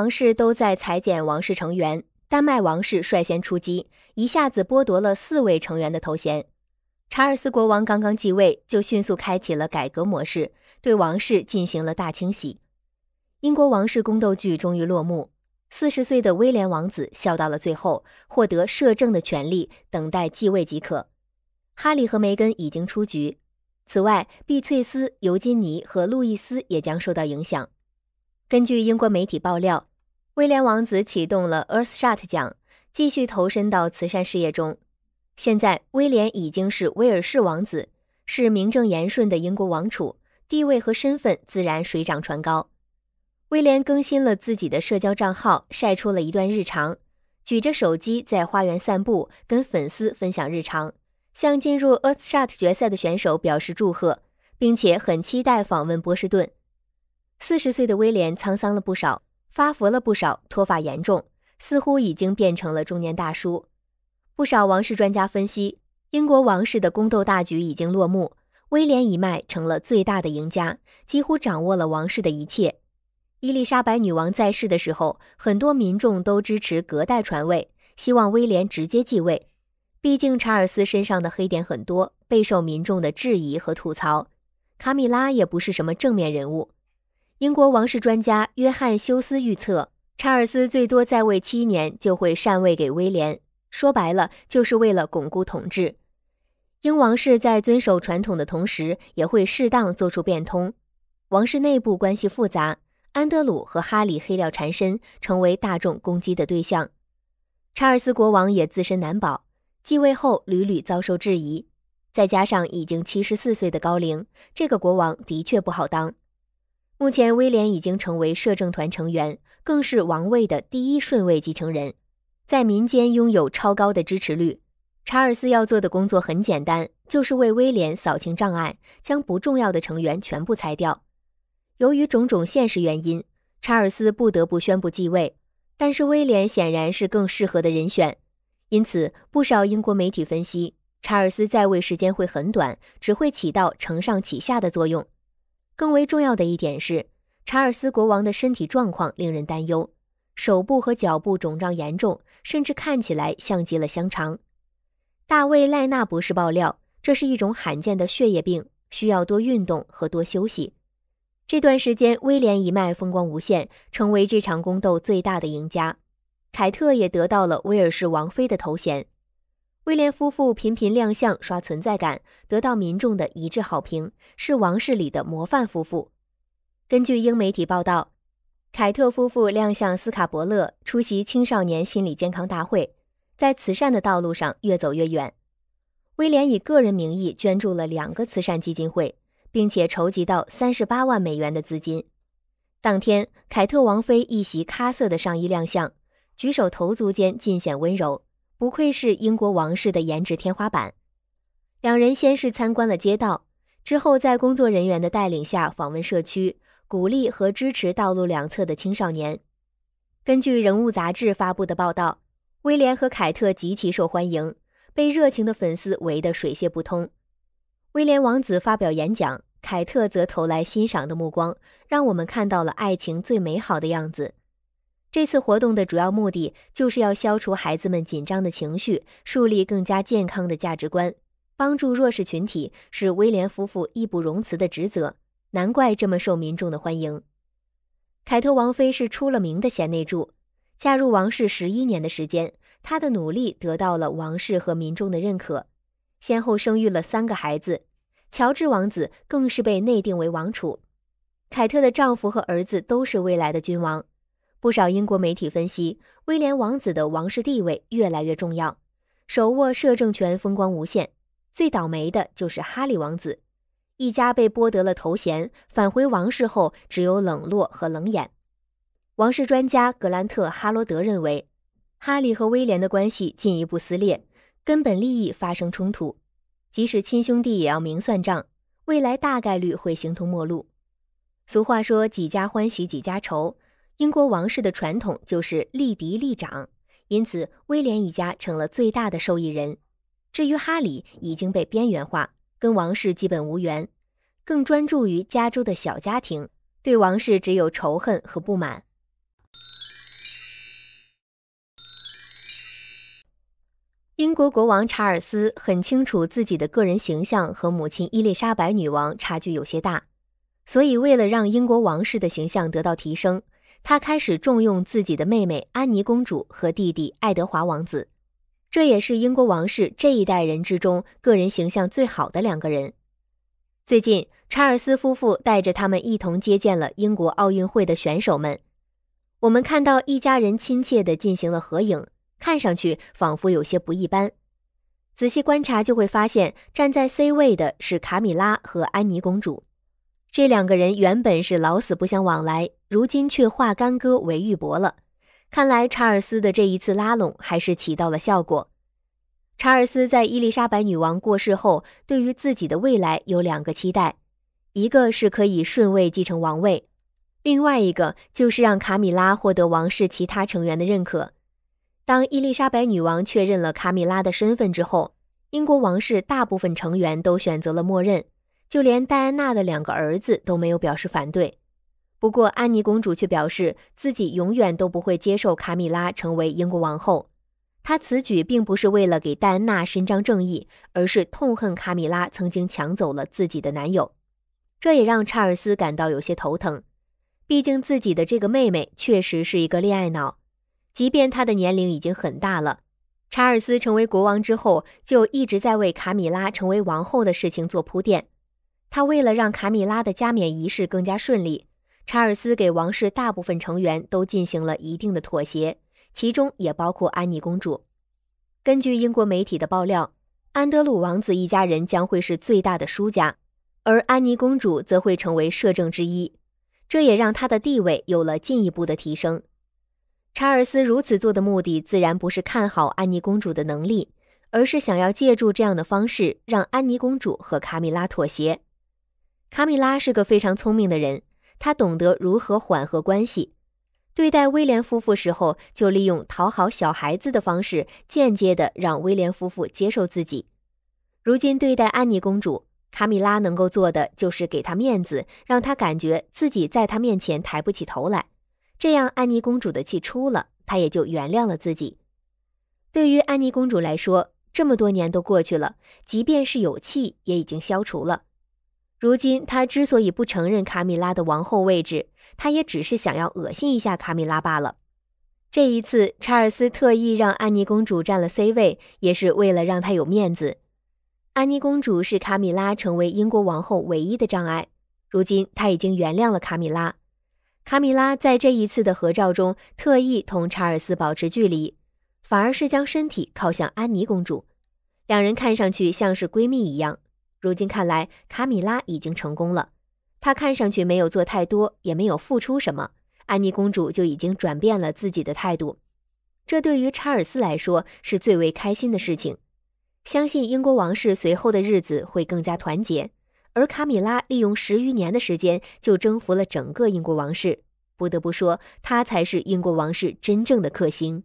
王室都在裁减王室成员，丹麦王室率先出击，一下子剥夺了四位成员的头衔。查尔斯国王刚刚继位，就迅速开启了改革模式，对王室进行了大清洗。英国王室宫斗剧终于落幕，四十岁的威廉王子笑到了最后，获得摄政的权利，等待继位即可。哈利和梅根已经出局，此外，碧翠丝、尤金尼和路易斯也将受到影响。根据英国媒体爆料。威廉王子启动了 Earthshot 奖，继续投身到慈善事业中。现在，威廉已经是威尔士王子，是名正言顺的英国王储，地位和身份自然水涨船高。威廉更新了自己的社交账号，晒出了一段日常，举着手机在花园散步，跟粉丝分享日常，向进入 Earthshot 决赛的选手表示祝贺，并且很期待访问波士顿。四十岁的威廉沧桑了不少。发福了不少，脱发严重，似乎已经变成了中年大叔。不少王室专家分析，英国王室的宫斗大局已经落幕，威廉一脉成了最大的赢家，几乎掌握了王室的一切。伊丽莎白女王在世的时候，很多民众都支持隔代传位，希望威廉直接继位。毕竟查尔斯身上的黑点很多，备受民众的质疑和吐槽。卡米拉也不是什么正面人物。英国王室专家约翰·休斯预测，查尔斯最多在位七年就会禅位给威廉。说白了，就是为了巩固统治。英王室在遵守传统的同时，也会适当做出变通。王室内部关系复杂，安德鲁和哈里黑料缠身，成为大众攻击的对象。查尔斯国王也自身难保，继位后屡屡遭受质疑，再加上已经七十四岁的高龄，这个国王的确不好当。目前，威廉已经成为摄政团成员，更是王位的第一顺位继承人，在民间拥有超高的支持率。查尔斯要做的工作很简单，就是为威廉扫清障碍，将不重要的成员全部裁掉。由于种种现实原因，查尔斯不得不宣布继位，但是威廉显然是更适合的人选，因此不少英国媒体分析，查尔斯在位时间会很短，只会起到承上启下的作用。更为重要的一点是，查尔斯国王的身体状况令人担忧，手部和脚部肿胀严重，甚至看起来像极了香肠。大卫赖纳博士爆料，这是一种罕见的血液病，需要多运动和多休息。这段时间，威廉一脉风光无限，成为这场宫斗最大的赢家。凯特也得到了威尔士王妃的头衔。威廉夫妇频频亮相刷存在感，得到民众的一致好评，是王室里的模范夫妇。根据英媒体报道，凯特夫妇亮相斯卡伯勒出席青少年心理健康大会，在慈善的道路上越走越远。威廉以个人名义捐助了两个慈善基金会，并且筹集到三十八万美元的资金。当天，凯特王妃一袭咖色的上衣亮相，举手投足间尽显温柔。不愧是英国王室的颜值天花板。两人先是参观了街道，之后在工作人员的带领下访问社区，鼓励和支持道路两侧的青少年。根据《人物》杂志发布的报道，威廉和凯特极其受欢迎，被热情的粉丝围得水泄不通。威廉王子发表演讲，凯特则投来欣赏的目光，让我们看到了爱情最美好的样子。这次活动的主要目的就是要消除孩子们紧张的情绪，树立更加健康的价值观，帮助弱势群体是威廉夫妇义不容辞的职责。难怪这么受民众的欢迎。凯特王妃是出了名的贤内助，嫁入王室十一年的时间，她的努力得到了王室和民众的认可，先后生育了三个孩子，乔治王子更是被内定为王储。凯特的丈夫和儿子都是未来的君王。不少英国媒体分析，威廉王子的王室地位越来越重要，手握摄政权，风光无限。最倒霉的就是哈利王子，一家被剥夺了头衔，返回王室后只有冷落和冷眼。王室专家格兰特·哈罗德认为，哈利和威廉的关系进一步撕裂，根本利益发生冲突，即使亲兄弟也要明算账，未来大概率会形同陌路。俗话说，几家欢喜几家愁。英国王室的传统就是立嫡立长，因此威廉一家成了最大的受益人。至于哈里，已经被边缘化，跟王室基本无缘，更专注于加州的小家庭，对王室只有仇恨和不满。英国国王查尔斯很清楚自己的个人形象和母亲伊丽莎白女王差距有些大，所以为了让英国王室的形象得到提升。他开始重用自己的妹妹安妮公主和弟弟爱德华王子，这也是英国王室这一代人之中个人形象最好的两个人。最近，查尔斯夫妇带着他们一同接见了英国奥运会的选手们。我们看到一家人亲切地进行了合影，看上去仿佛有些不一般。仔细观察就会发现，站在 C 位的是卡米拉和安妮公主。这两个人原本是老死不相往来，如今却化干戈为玉帛了。看来查尔斯的这一次拉拢还是起到了效果。查尔斯在伊丽莎白女王过世后，对于自己的未来有两个期待：一个是可以顺位继承王位，另外一个就是让卡米拉获得王室其他成员的认可。当伊丽莎白女王确认了卡米拉的身份之后，英国王室大部分成员都选择了默认。就连戴安娜的两个儿子都没有表示反对，不过安妮公主却表示自己永远都不会接受卡米拉成为英国王后。她此举并不是为了给戴安娜伸张正义，而是痛恨卡米拉曾经抢走了自己的男友。这也让查尔斯感到有些头疼，毕竟自己的这个妹妹确实是一个恋爱脑，即便她的年龄已经很大了。查尔斯成为国王之后，就一直在为卡米拉成为王后的事情做铺垫。他为了让卡米拉的加冕仪式更加顺利，查尔斯给王室大部分成员都进行了一定的妥协，其中也包括安妮公主。根据英国媒体的爆料，安德鲁王子一家人将会是最大的输家，而安妮公主则会成为摄政之一，这也让她的地位有了进一步的提升。查尔斯如此做的目的，自然不是看好安妮公主的能力，而是想要借助这样的方式让安妮公主和卡米拉妥协。卡米拉是个非常聪明的人，她懂得如何缓和关系。对待威廉夫妇时候，就利用讨好小孩子的方式，间接的让威廉夫妇接受自己。如今对待安妮公主，卡米拉能够做的就是给她面子，让她感觉自己在她面前抬不起头来。这样，安妮公主的气出了，她也就原谅了自己。对于安妮公主来说，这么多年都过去了，即便是有气，也已经消除了。如今他之所以不承认卡米拉的王后位置，他也只是想要恶心一下卡米拉罢了。这一次查尔斯特意让安妮公主占了 C 位，也是为了让她有面子。安妮公主是卡米拉成为英国王后唯一的障碍。如今她已经原谅了卡米拉，卡米拉在这一次的合照中特意同查尔斯保持距离，反而是将身体靠向安妮公主，两人看上去像是闺蜜一样。如今看来，卡米拉已经成功了。她看上去没有做太多，也没有付出什么，安妮公主就已经转变了自己的态度。这对于查尔斯来说是最为开心的事情。相信英国王室随后的日子会更加团结。而卡米拉利用十余年的时间就征服了整个英国王室，不得不说，她才是英国王室真正的克星。